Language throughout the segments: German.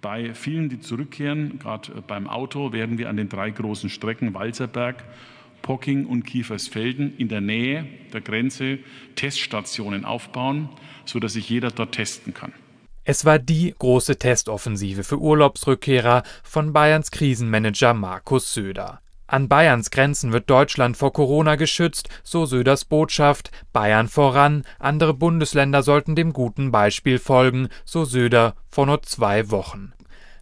Bei vielen, die zurückkehren, gerade äh, beim Auto, werden wir an den drei großen Strecken Walzerberg, Pocking und Kiefersfelden in der Nähe der Grenze Teststationen aufbauen, sodass sich jeder dort testen kann. Es war die große Testoffensive für Urlaubsrückkehrer von Bayerns Krisenmanager Markus Söder. An Bayerns Grenzen wird Deutschland vor Corona geschützt, so Söders Botschaft. Bayern voran, andere Bundesländer sollten dem guten Beispiel folgen, so Söder vor nur zwei Wochen.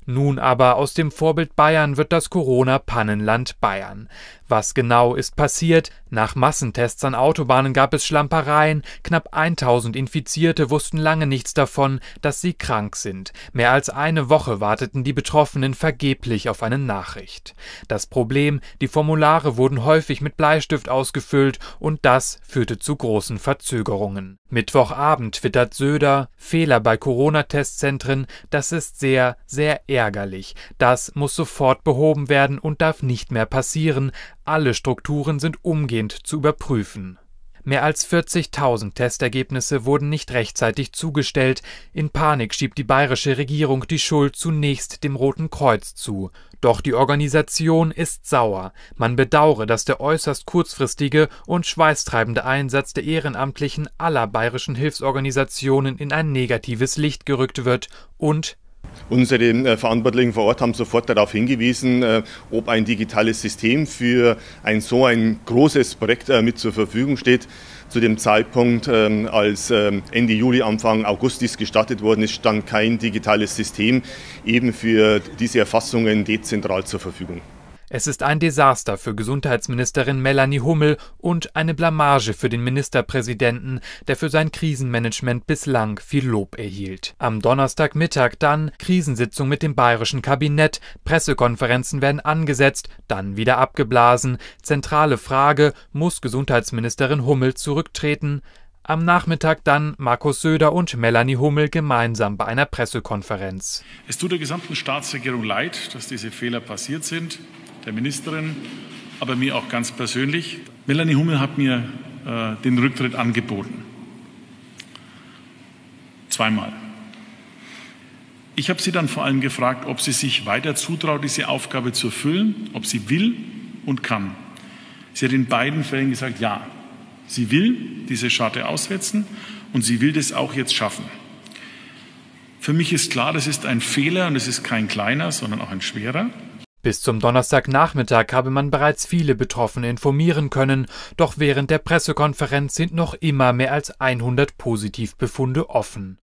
Nun aber aus dem Vorbild Bayern wird das Corona-Pannenland Bayern. Was genau ist passiert? Nach Massentests an Autobahnen gab es Schlampereien. Knapp 1000 Infizierte wussten lange nichts davon, dass sie krank sind. Mehr als eine Woche warteten die Betroffenen vergeblich auf eine Nachricht. Das Problem, die Formulare wurden häufig mit Bleistift ausgefüllt und das führte zu großen Verzögerungen. Mittwochabend twittert Söder, Fehler bei Corona-Testzentren, das ist sehr, sehr ärgerlich. Das muss sofort behoben werden und darf nicht mehr passieren. Alle Strukturen sind umgehend zu überprüfen. Mehr als 40.000 Testergebnisse wurden nicht rechtzeitig zugestellt. In Panik schiebt die bayerische Regierung die Schuld zunächst dem Roten Kreuz zu. Doch die Organisation ist sauer. Man bedauere, dass der äußerst kurzfristige und schweißtreibende Einsatz der Ehrenamtlichen aller bayerischen Hilfsorganisationen in ein negatives Licht gerückt wird und Unsere äh, Verantwortlichen vor Ort haben sofort darauf hingewiesen, äh, ob ein digitales System für ein so ein großes Projekt äh, mit zur Verfügung steht. Zu dem Zeitpunkt, ähm, als ähm, Ende Juli, Anfang August dies gestartet worden ist, stand kein digitales System eben für diese Erfassungen dezentral zur Verfügung. Es ist ein Desaster für Gesundheitsministerin Melanie Hummel und eine Blamage für den Ministerpräsidenten, der für sein Krisenmanagement bislang viel Lob erhielt. Am Donnerstagmittag dann Krisensitzung mit dem bayerischen Kabinett, Pressekonferenzen werden angesetzt, dann wieder abgeblasen. Zentrale Frage, muss Gesundheitsministerin Hummel zurücktreten? Am Nachmittag dann Markus Söder und Melanie Hummel gemeinsam bei einer Pressekonferenz. Es tut der gesamten Staatsregierung leid, dass diese Fehler passiert sind der Ministerin, aber mir auch ganz persönlich. Melanie Hummel hat mir äh, den Rücktritt angeboten. Zweimal. Ich habe sie dann vor allem gefragt, ob sie sich weiter zutraut, diese Aufgabe zu erfüllen, ob sie will und kann. Sie hat in beiden Fällen gesagt, ja, sie will diese Scharte aussetzen und sie will das auch jetzt schaffen. Für mich ist klar, das ist ein Fehler und es ist kein kleiner, sondern auch ein schwerer. Bis zum Donnerstagnachmittag habe man bereits viele Betroffene informieren können, doch während der Pressekonferenz sind noch immer mehr als 100 Positivbefunde offen